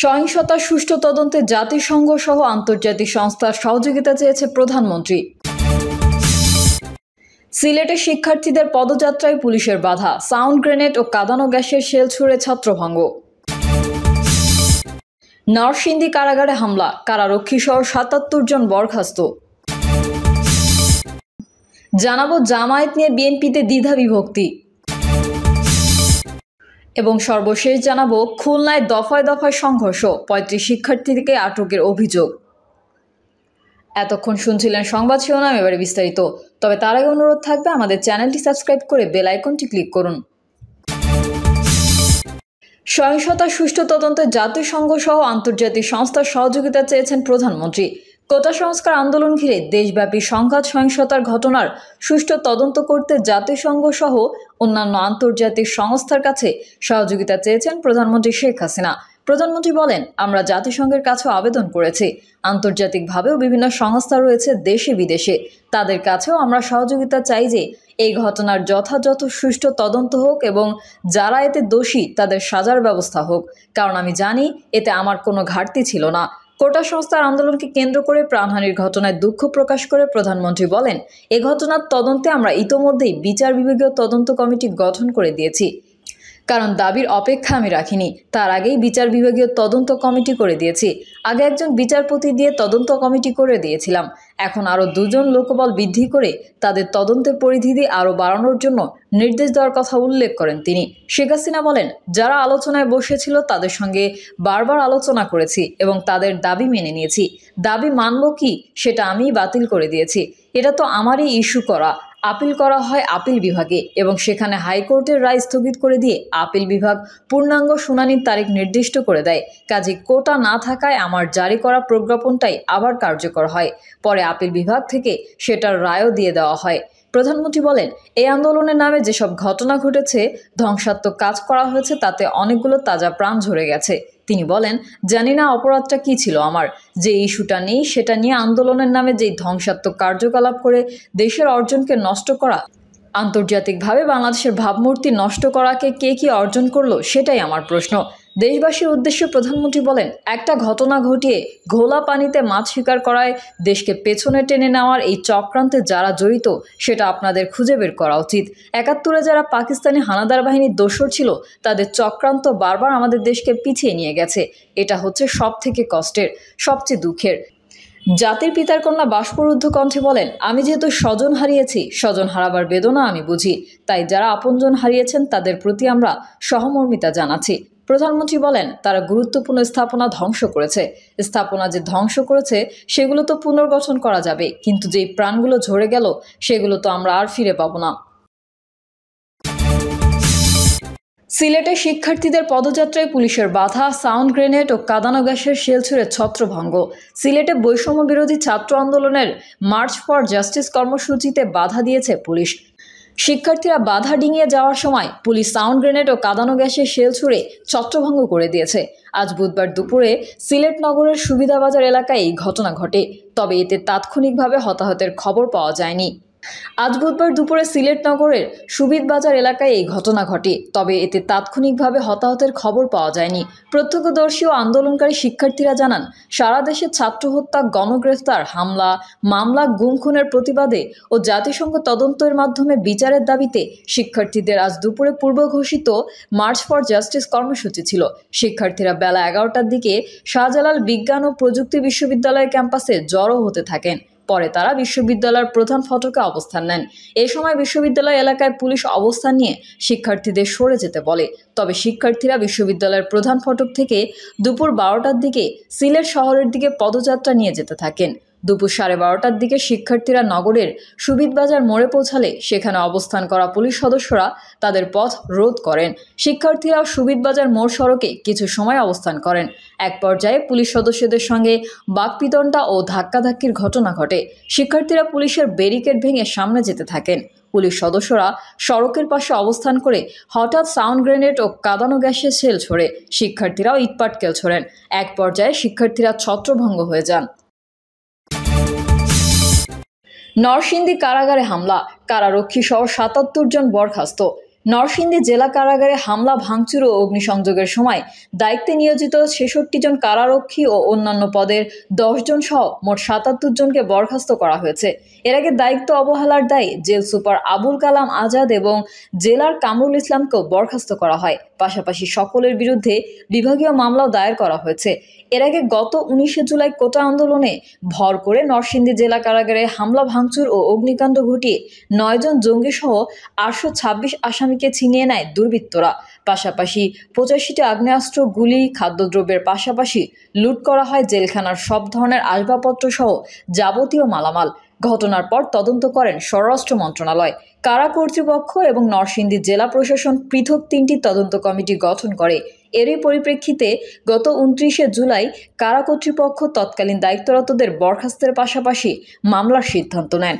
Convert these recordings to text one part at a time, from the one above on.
সহিংসতা সুষ্ঠু তদন্তে জাতিসংঘ সহ আন্তর্জাতিক সংস্থার সহযোগিতা চেয়েছে প্রধানমন্ত্রী সিলেটে শিক্ষার্থীদের পদযাত্রায় পুলিশের বাধা সাউন্ড গ্রেনেড ও কাদানো গ্যাসের শেল ছুড়ে ছাত্রভঙ্গ নরসিন্দি কারাগারে হামলা কারারক্ষী সহ সাতাত্তর জন বরখাস্ত জানাবো জামায়াত নিয়ে বিএনপিতে দ্বিধা বিভক্তি এবং সর্বশেষ জানাবো খুলনায় দফায় দফায় সংঘর্ষ পঁয়ত্রিশ শিক্ষার্থীকে আটকের অভিযোগ এতক্ষণ শুনছিলেন সংবাদ শিরোনাম এবারে বিস্তারিত তবে তার আগে অনুরোধ থাকবে আমাদের চ্যানেলটি সাবস্ক্রাইব করে বেল আইকনটি ক্লিক করুন সহিংসতা সুষ্ঠু তদন্তে জাতিসংঘ সহ আন্তর্জাতিক সংস্থার সহযোগিতা চেয়েছেন প্রধানমন্ত্রী কোটা সংস্কার আন্দোলন ঘিরে দেশব্যাপী সংঘাত সহিংসতার ঘটনার সুষ্ঠু তদন্ত করতে জাতিসংঘ সহ অন্যান্য আন্তর্জাতিক সংস্থার কাছে সহযোগিতা চেয়েছেন প্রধানমন্ত্রী শেখ হাসিনা প্রধানমন্ত্রী বলেন আমরা জাতিসংঘের কাছেও আবেদন করেছি আন্তর্জাতিকভাবেও বিভিন্ন সংস্থা রয়েছে দেশে বিদেশে তাদের কাছেও আমরা সহযোগিতা চাই যে এই ঘটনার যথাযথ সুষ্ঠু তদন্ত হোক এবং যারা এতে দোষী তাদের সাজার ব্যবস্থা হোক কারণ আমি জানি এতে আমার কোনো ঘাটতি ছিল না কোটা সংস্থার আন্দোলনকে কেন্দ্র করে প্রাণহানির ঘটনায় দুঃখ প্রকাশ করে প্রধানমন্ত্রী বলেন এ ঘটনার তদন্তে আমরা ইতোমধ্যেই বিচার বিভাগীয় তদন্ত কমিটি গঠন করে দিয়েছি কারণ দাবির অপেক্ষা আমি রাখিনি তার আগেই বিচার বিভাগীয় তদন্ত কমিটি করে দিয়েছি আগে একজন বিচারপতি দিয়ে তদন্ত কমিটি করে দিয়েছিলাম এখন আরও দুজন লোকবল বৃদ্ধি করে তাদের তদন্তের পরিধি দিয়ে আরও বাড়ানোর জন্য নির্দেশ দেওয়ার কথা উল্লেখ করেন তিনি শেখ হাসিনা বলেন যারা আলোচনায় বসেছিল তাদের সঙ্গে বারবার আলোচনা করেছি এবং তাদের দাবি মেনে নিয়েছি দাবি মানব কি সেটা আমি বাতিল করে দিয়েছি এটা তো আমারই ইস্যু করা আপিল করা হয় আপিল বিভাগে এবং সেখানে হাইকোর্টের রায় স্থগিত করে দিয়ে আপিল বিভাগ পূর্ণাঙ্গ শুনানির তারিখ নির্দিষ্ট করে দেয় কাজে কোটা না থাকায় আমার জারি করা প্রজ্ঞাপনটাই আবার কার্যকর হয় পরে আপিল বিভাগ থেকে সেটার রায়ও দিয়ে দেওয়া হয় প্রধানমন্ত্রী বলেন এই আন্দোলনের নামে যেসব ঘটনা ঘটেছে ধ্বংসাত্মক কাজ করা হয়েছে তাতে অনেকগুলো তাজা প্রাণ ঝরে গেছে তিনি বলেন জানি না অপরাধটা কি ছিল আমার যে ইস্যুটা নেই সেটা নিয়ে আন্দোলনের নামে যেই ধ্বংসাত্মক কার্যকলাপ করে দেশের অর্জনকে নষ্ট করা আন্তর্জাতিকভাবে বাংলাদেশের ভাবমূর্তি নষ্ট করাকে কে কি অর্জন করলো সেটাই আমার প্রশ্ন দেশবাসীর উদ্দেশ্যে প্রধানমন্ত্রী বলেন একটা ঘটনা ঘটিয়ে ঘোলা পানিতে মাছ শিকার করায় দেশকে পেছনে টেনে নেওয়ার এই চক্রান্তে যারা জড়িত সেটা আপনাদের খুঁজে বের করা উচিত একাত্তরে যারা পাকিস্তানি হানাদার বাহিনীর দোষর ছিল তাদের চক্রান্ত বারবার আমাদের দেশকে পিছিয়ে নিয়ে গেছে এটা হচ্ছে সব থেকে কষ্টের সবচেয়ে দুঃখের জাতির পিতার কন্যা বাষ্পরুদ্ধ কণ্ঠে বলেন আমি যেহেতু স্বজন হারিয়েছি স্বজন হারাবার বেদনা আমি বুঝি তাই যারা আপনজন হারিয়েছেন তাদের প্রতি আমরা সহমর্মিতা জানাচ্ছি প্রধানমন্ত্রী বলেন তারা গুরুত্বপূর্ণ স্থাপনা ধ্বংস করেছে স্থাপনা যে ধ্বংস করেছে সেগুলো তো পুনর্গঠন করা যাবে কিন্তু যেই প্রাণগুলো ঝরে গেল সেগুলো তো আমরা আর ফিরে পাব না সিলেটে শিক্ষার্থীদের পদযাত্রায় পুলিশের বাধা সাউন্ড গ্রেনেড ও কাদানো গ্যাসের শেল ছুড়ে ছত্রভঙ্গ সিলেটে বৈষম্য বিরোধী ছাত্র আন্দোলনের মার্চ ফর জাস্টিস কর্মসূচিতে বাধা দিয়েছে পুলিশ শিক্ষার্থীরা বাধা ডিঙিয়ে যাওয়ার সময় পুলিশ সাউন্ড গ্রেনেড ও কাদানো গ্যাসের শেল ছুড়ে ছত্রভঙ্গ করে দিয়েছে আজ বুধবার দুপুরে সিলেট নগরের সুবিধাবাজার এলাকায় এই ঘটনা ঘটে তবে এতে তাৎক্ষণিকভাবে হতাহতের খবর পাওয়া যায়নি আজ বুধবার দুপুরে সিলেট নগরের সুবিদ বাজার এলাকায় এই ঘটনা ঘটে তবে এতে তাৎক্ষণিকভাবে হতাহতের খবর পাওয়া যায়নি প্রত্যক্ষদর্শী ও আন্দোলনকারী শিক্ষার্থীরা জানান সারা দেশে ছাত্র হত্যা গণগ্রেফতার হামলা মামলা গুম খুনের প্রতিবাদে ও জাতিসংঘ তদন্তের মাধ্যমে বিচারের দাবিতে শিক্ষার্থীদের আজ দুপুরে পূর্ব ঘোষিত মার্চ ফর জাস্টিস কর্মসূচি ছিল শিক্ষার্থীরা বেলা এগারোটার দিকে শাহজালাল বিজ্ঞান ও প্রযুক্তি বিশ্ববিদ্যালয় ক্যাম্পাসে জড়ো হতে থাকেন পরে তারা বিশ্ববিদ্যালয়ের প্রধান ফটকে অবস্থান নেন এ সময় বিশ্ববিদ্যালয় এলাকায় পুলিশ অবস্থান নিয়ে শিক্ষার্থীদের সরে যেতে বলে তবে শিক্ষার্থীরা বিশ্ববিদ্যালয়ের প্রধান ফটক থেকে দুপুর বারোটার দিকে সিলেট শহরের দিকে পদযাত্রা নিয়ে যেতে থাকেন দুপুর সাড়ে বারোটার দিকে শিক্ষার্থীরা নগরের সুবিদবাজার মোড়ে পৌঁছালে সেখানে অবস্থান করা পুলিশ সদস্যরা তাদের পথ রোধ করেন শিক্ষার্থীরা সুবিদবাজার মোড় সড়কে কিছু সময় অবস্থান করেন এক পর্যায়ে পুলিশ সদস্যদের সঙ্গে বাকপিতণ্ডা ও ধাক্কাধাক্কির ঘটনা ঘটে শিক্ষার্থীরা পুলিশের ব্যারিকেড ভেঙে সামনে যেতে থাকেন পুলিশ সদস্যরা সড়কের পাশে অবস্থান করে হঠাৎ সাউন্ড গ্রেনেড ও কাদানো গ্যাসের সেল ছড়ে শিক্ষার্থীরাও ইটপাটকেল ছোড়েন এক পর্যায়ে শিক্ষার্থীরা ছত্রভঙ্গ হয়ে যান নরসিংদী কারাগারে হামলা কারারক্ষী সহ সাতাত্তর জন বরখাস্ত নরসিংদী জেলা কারাগারে হামলা ভাঙচুর ও অগ্নিসংযোগের সময় দায়িত্বে নিয়োজিত ছেষট্টি জন কারারক্ষী ও অন্যান্য পদের জন সহ মোট সাতাত্তর জনকে বরখাস্ত করা হয়েছে এর আগে দায়িত্ব অবহেলার দায়ে জেল সুপার আবুল কালাম আজাদ এবং জেলার কামরুল ইসলামকেও বরখাস্ত করা হয় পাশাপাশি সকলের বিরুদ্ধে বিভাগীয় মামলাও দায়ের করা হয়েছে এর আগে গত উনিশে জুলাই কোটা আন্দোলনে ভর করে নরসিংদী জেলা কারাগারে হামলা ভাঙচুর ও অগ্নিকাণ্ড ঘটিয়ে নয়জন জঙ্গিসহ আটশো ছাব্বিশ আসামি তিনজনকে ছিনিয়ে নেয় দুর্বৃত্তরা পাশাপাশি পঁচাশিটি আগ্নেয়াস্ত্র গুলি খাদ্যদ্রব্যের পাশাপাশি লুট করা হয় জেলখানার সব ধরনের আসবাবপত্র সহ যাবতীয় মালামাল ঘটনার পর তদন্ত করেন স্বরাষ্ট্র মন্ত্রণালয় কারা কর্তৃপক্ষ এবং নরসিংদী জেলা প্রশাসন পৃথক তিনটি তদন্ত কমিটি গঠন করে এরই পরিপ্রেক্ষিতে গত উনত্রিশে জুলাই কারা কর্তৃপক্ষ তৎকালীন দায়িত্বরতদের বরখাস্তের পাশাপাশি মামলার সিদ্ধান্ত নেন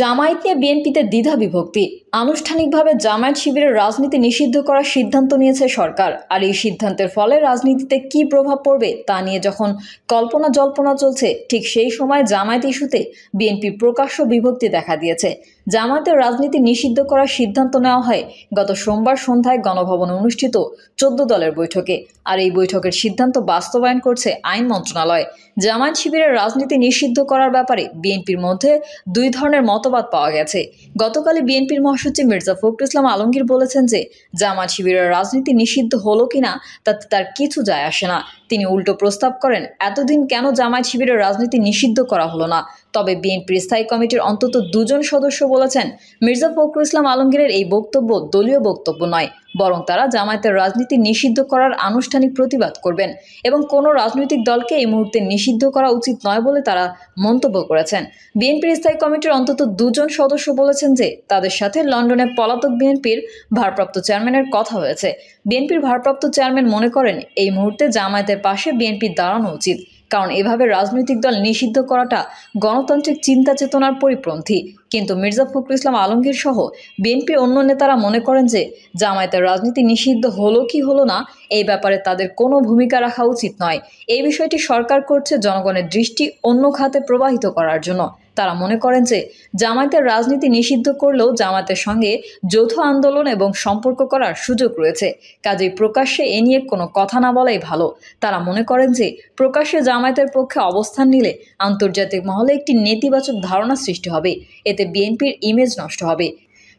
জামায়াত নিয়ে বিএনপিতে দ্বিধা বিভক্তি আনুষ্ঠানিকভাবে জামায়াত শিবিরের রাজনীতি নিষিদ্ধ করার সিদ্ধান্ত নিয়েছে সরকার আর এই সিদ্ধান্তের ফলে রাজনীতিতে কি প্রভাব পড়বে তা নিয়ে যখন কল্পনা জল্পনা চলছে ঠিক সেই সময় জামায়াত ইস্যুতে বিএনপি প্রকাশ্য বিভক্তি দেখা দিয়েছে জামায়াতের রাজনীতি নিষিদ্ধ করার সিদ্ধান্ত নেওয়া হয় গত সোমবার সন্ধ্যায় গণভবনে অনুষ্ঠিত চোদ্দ দলের বৈঠকে আর এই বৈঠকের সিদ্ধান্ত বাস্তবায়ন করছে আইন মন্ত্রণালয় জামায়াত শিবিরের রাজনীতি নিষিদ্ধ করার ব্যাপারে বিএনপির মধ্যে দুই ধরনের মতবাদ পাওয়া গেছে গতকালই বিএনপির মহাসচিব মির্জা ফখরুল ইসলাম আলমগীর বলেছেন যে জামায়াত শিবিরের রাজনীতি নিষিদ্ধ হলো কিনা তাতে তার কিছু যায় আসে না তিনি উল্টো প্রস্তাব করেন এতদিন কেন জামায়াত শিবিরের রাজনীতি নিষিদ্ধ করা হলো না তবে বিএনপির স্থায়ী কমিটির অন্তত দুজন সদস্য বলেছেন মির্জা ফখরুল ইসলাম আলমগীরের এই বক্তব্য দলীয় বক্তব্য নয় বরং তারা জামায়াতের রাজনীতি নিষিদ্ধ করার আনুষ্ঠানিক প্রতিবাদ করবেন এবং কোনো রাজনৈতিক দলকে এই মুহূর্তে নিষিদ্ধ করা উচিত নয় বলে তারা মন্তব্য করেছেন বিএনপির স্থায়ী কমিটির অন্তত দুজন সদস্য বলেছেন যে তাদের সাথে লন্ডনে পলাতক বিএনপির ভারপ্রাপ্ত চেয়ারম্যানের কথা হয়েছে বিএনপির ভারপ্রাপ্ত চেয়ারম্যান মনে করেন এই মুহূর্তে জামায়াতের পাশে বিএনপির দাঁড়ানো উচিত কারণ এভাবে রাজনৈতিক দল নিষিদ্ধ করাটা গণতান্ত্রিক চিন্তা চেতনার পরিপন্থী কিন্তু মির্জা ফখরুল ইসলাম আলমগীর সহ বিএনপির অন্য নেতারা মনে করেন যে জামায়াতের রাজনীতি নিষিদ্ধ হলো কি হলো না এই ব্যাপারে তাদের কোনো ভূমিকা রাখা উচিত নয় এই বিষয়টি সরকার করছে জনগণের দৃষ্টি অন্য খাতে প্রবাহিত করার জন্য তারা মনে করেন যে জামায়াতের রাজনীতি নিষিদ্ধ করলেও জামায়াতের সঙ্গে যৌথ আন্দোলন এবং সম্পর্ক করার সুযোগ রয়েছে কাজেই প্রকাশ্যে এ নিয়ে কোনো কথা না বলাই ভালো তারা মনে করেন যে প্রকাশ্যে জামায়াতের পক্ষে অবস্থান নিলে আন্তর্জাতিক মহলে একটি নেতিবাচক ধারণা সৃষ্টি হবে এতে এতে বিএনপির ইমেজ নষ্ট হবে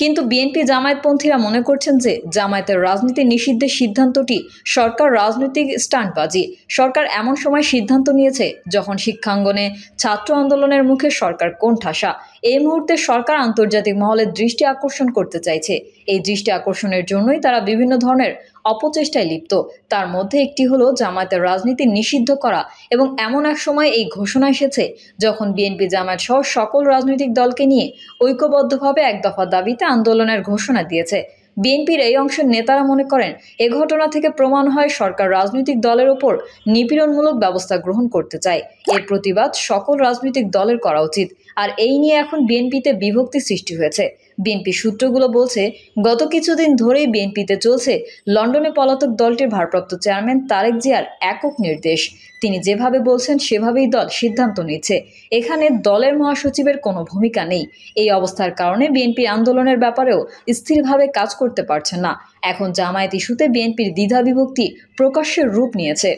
কিন্তু বিএনপি জামায়াতপন্থীরা মনে করছেন যে জামায়াতের রাজনীতি নিষিদ্ধের সিদ্ধান্তটি সরকার রাজনৈতিক স্টান্টবাজি সরকার এমন সময় সিদ্ধান্ত নিয়েছে যখন শিক্ষাঙ্গনে ছাত্র আন্দোলনের মুখে সরকার কোণঠাসা এই মুহূর্তে সরকার আন্তর্জাতিক মহলে দৃষ্টি আকর্ষণ করতে চাইছে এই দৃষ্টি আকর্ষণের জন্যই তারা বিভিন্ন ধরনের অপচেষ্টায় লিপ্ত তার মধ্যে একটি হলো জামায়াতের রাজনীতি নিষিদ্ধ করা এবং এমন এক সময় এই ঘোষণা এসেছে যখন বিএনপি জামায়াত সহ সকল রাজনৈতিক দলকে নিয়ে ঐক্যবদ্ধভাবে এক দফা দাবিতে আন্দোলনের ঘোষণা দিয়েছে বিএনপির এই অংশের নেতারা মনে করেন এ ঘটনা থেকে প্রমাণ হয় সরকার রাজনৈতিক দলের ওপর নিপীড়নমূলক ব্যবস্থা গ্রহণ করতে চায় এর প্রতিবাদ সকল রাজনৈতিক দলের করা উচিত আর এই নিয়ে এখন বিএনপিতে বিভক্তি সৃষ্টি হয়েছে বিএনপি সূত্রগুলো বলছে গত কিছুদিন ধরেই বিএনপিতে চলছে লন্ডনে পলাতক দলটির ভারপ্রাপ্ত চেয়ারম্যান তারেক জিয়ার একক নির্দেশ তিনি যেভাবে বলছেন সেভাবেই দল সিদ্ধান্ত নিচ্ছে এখানে দলের মহাসচিবের কোনো ভূমিকা নেই এই অবস্থার কারণে বিএনপি আন্দোলনের ব্যাপারেও স্থিরভাবে কাজ করতে পারছে না এখন জামায়াত ইস্যুতে বিএনপির দ্বিধা বিভক্তি প্রকাশ্যের রূপ নিয়েছে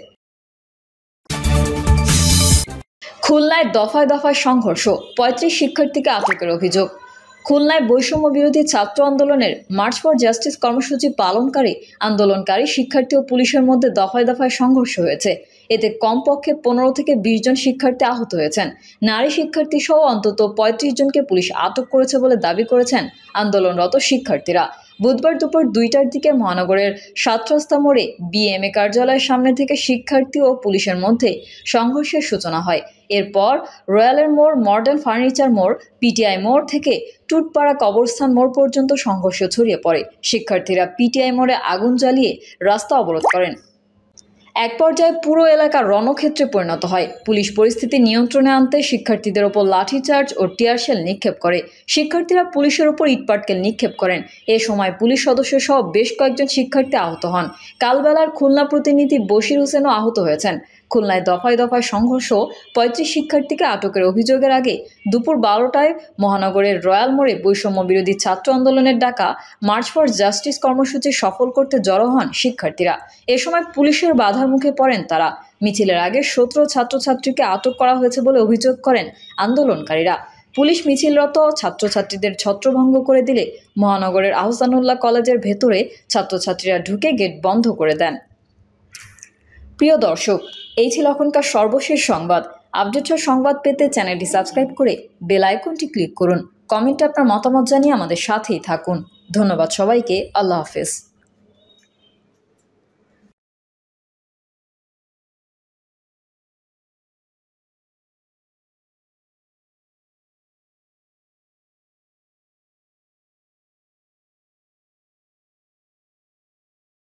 খুলনায় দফায় দফায় সংঘর্ষ পঁয়ত্রিশ শিক্ষার্থীকে আটকের অভিযোগ খুলনায় বৈষম্য বিরোধী ছাত্র আন্দোলনের মার্চ ফর জাস্টিস কর্মসূচি পালনকারী আন্দোলনকারী শিক্ষার্থী ও পুলিশের মধ্যে দফায় দফায় সংঘর্ষ হয়েছে এতে কমপক্ষে পনেরো থেকে বিশ জন শিক্ষার্থী আহত হয়েছেন নারী শিক্ষার্থী সহ অন্তত পঁয়ত্রিশ জনকে পুলিশ আটক করেছে বলে দাবি করেছেন আন্দোলনরত শিক্ষার্থীরা বুধবার দুপুর দুইটার দিকে মহানগরের সাতরাস্তা মোড়ে বিএমএ কার্যালয়ের সামনে থেকে শিক্ষার্থী ও পুলিশের মধ্যে সংঘর্ষের সূচনা হয় এরপর রয়্যালের মোড় মডার্ন ফার্নিচার মোড় পিটিআই মোড় থেকে টুটপাড়া কবরস্থান মোড় পর্যন্ত সংঘর্ষ ছড়িয়ে পড়ে শিক্ষার্থীরা পিটিআই মোড়ে আগুন জ্বালিয়ে রাস্তা অবরোধ করেন এক পর্যায়ে পুরো এলাকা রণক্ষেত্রে পরিণত হয় পুলিশ পরিস্থিতি নিয়ন্ত্রণে আনতে শিক্ষার্থীদের ওপর লাঠিচার্জ ও টিয়ারশেল নিক্ষেপ করে শিক্ষার্থীরা পুলিশের ওপর ইটপাটকেল নিক্ষেপ করেন এ সময় পুলিশ সদস্য সহ বেশ কয়েকজন শিক্ষার্থী আহত হন কালবেলার খুলনা প্রতিনিধি বশির হোসেনও আহত হয়েছেন খুলনায় দফায় দফায় সংঘর্ষ পঁয়ত্রিশ শিক্ষার্থীকে আটকের অভিযোগের আগে দুপুর বারোটায় মহানগরের রয়্যাল মোড়ে বৈষম্য বিরোধী ছাত্র আন্দোলনের ডাকা মার্চ ফর জাস্টিস কর্মসূচি সফল করতে জড়ো হন শিক্ষার্থীরা এ সময় পুলিশের বাধার মুখে পড়েন তারা মিছিলের আগে সতেরো ছাত্রছাত্রীকে আটক করা হয়েছে বলে অভিযোগ করেন আন্দোলনকারীরা পুলিশ মিছিলরত ছাত্রছাত্রীদের ছত্রভঙ্গ করে দিলে মহানগরের আহসানুল্লাহ কলেজের ভেতরে ছাত্রছাত্রীরা ঢুকে গেট বন্ধ করে দেন প্রিয় দর্শক এই ছিল এখনকার সর্বশেষ সংবাদ আপডেট সংবাদ পেতে চ্যানেলটি সাবস্ক্রাইব করে বেল আইকনটি ক্লিক করুন কমেন্টে আপনার মতামত জানিয়ে আমাদের সাথেই থাকুন ধন্যবাদ সবাইকে আল্লাহ হাফেজ